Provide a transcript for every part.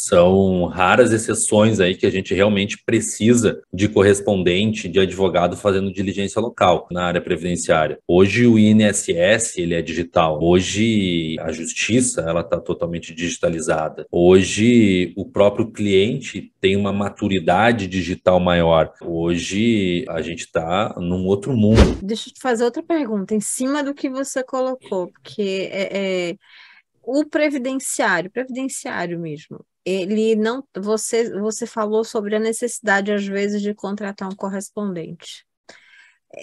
São raras exceções aí que a gente realmente precisa de correspondente, de advogado fazendo diligência local na área previdenciária. Hoje o INSS ele é digital. Hoje a justiça ela está totalmente digitalizada. Hoje o próprio cliente tem uma maturidade digital maior. Hoje a gente está num outro mundo. Deixa eu te fazer outra pergunta em cima do que você colocou, porque é, é o previdenciário, previdenciário mesmo ele não você você falou sobre a necessidade às vezes de contratar um correspondente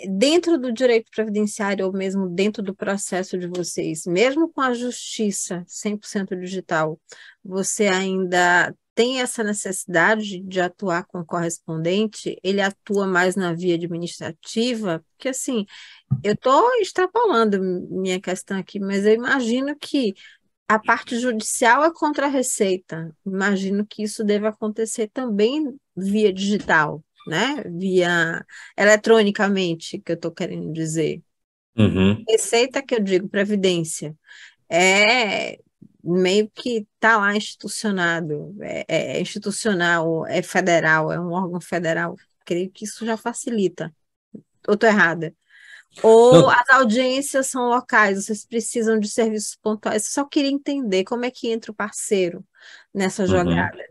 dentro do direito previdenciário ou mesmo dentro do processo de vocês mesmo com a justiça 100% digital você ainda tem essa necessidade de atuar com correspondente ele atua mais na via administrativa porque assim eu estou extrapolando minha questão aqui mas eu imagino que a parte judicial é contra a Receita. Imagino que isso deva acontecer também via digital, né? Via eletronicamente, que eu estou querendo dizer. Uhum. Receita que eu digo, Previdência. É meio que está lá institucionado, é, é, é, institucional, é federal, é um órgão federal. Creio que isso já facilita. Ou estou errada? Ou as audiências são locais, vocês precisam de serviços pontuais. Eu só queria entender como é que entra o parceiro nessa uhum. jogada. Uhum.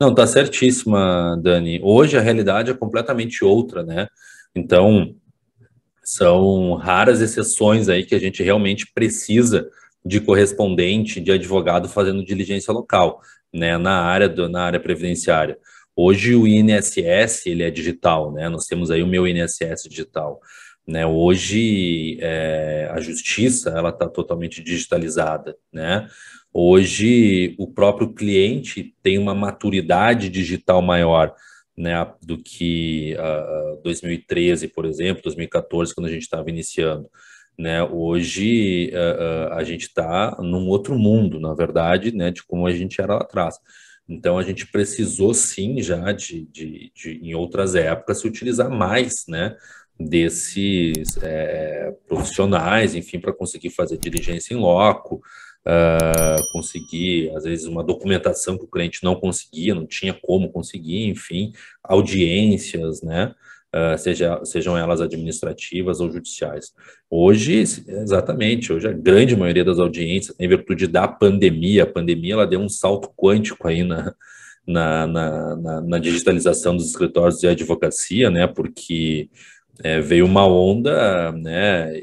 Não, tá certíssima, Dani. Hoje a realidade é completamente outra, né? Então, são raras exceções aí que a gente realmente precisa de correspondente, de advogado fazendo diligência local, né, na área do, na área previdenciária. Hoje o INSS, ele é digital, né? Nós temos aí o meu INSS digital. Né? Hoje é, a justiça ela está totalmente digitalizada, né? Hoje o próprio cliente tem uma maturidade digital maior, né, do que uh, ah, 2013, ah, por exemplo, 2014, quando a gente estava iniciando. Né? Hoje uh, uh, a gente está num outro mundo, na verdade, né, de como a gente era lá atrás. Então a gente precisou sim já de, de, de em outras épocas se utilizar mais, né, desses é, profissionais, enfim, para conseguir fazer diligência em loco, uh, conseguir, às vezes, uma documentação que o cliente não conseguia, não tinha como conseguir, enfim, audiências, né? Uh, seja, sejam elas administrativas ou judiciais. Hoje, exatamente, hoje a grande maioria das audiências, em virtude da pandemia, a pandemia ela deu um salto quântico aí na, na, na, na digitalização dos escritórios de advocacia, né? Porque é, veio uma onda, né?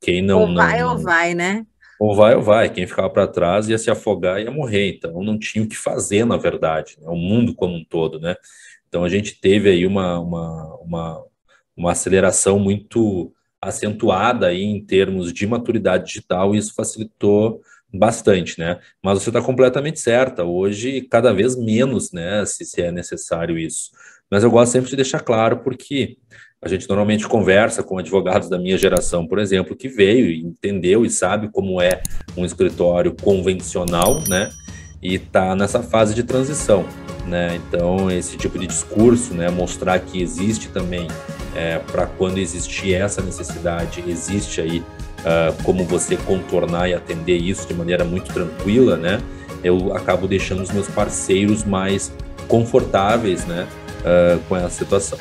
Quem não. Ou vai não, ou vai, né? Ou vai ou vai. Quem ficava para trás ia se afogar e ia morrer. Então não tinha o que fazer, na verdade, né? o mundo como um todo, né? Então a gente teve aí uma, uma, uma, uma aceleração muito acentuada aí em termos de maturidade digital e isso facilitou bastante, né? Mas você está completamente certa. Hoje, cada vez menos, né? Se, se é necessário isso. Mas eu gosto sempre de deixar claro porque a gente normalmente conversa com advogados da minha geração, por exemplo, que veio e entendeu e sabe como é um escritório convencional, né? E está nessa fase de transição, né? Então, esse tipo de discurso, né? Mostrar que existe também, é, para quando existir essa necessidade, existe aí uh, como você contornar e atender isso de maneira muito tranquila, né? Eu acabo deixando os meus parceiros mais confortáveis, né? Uh, com essa situação.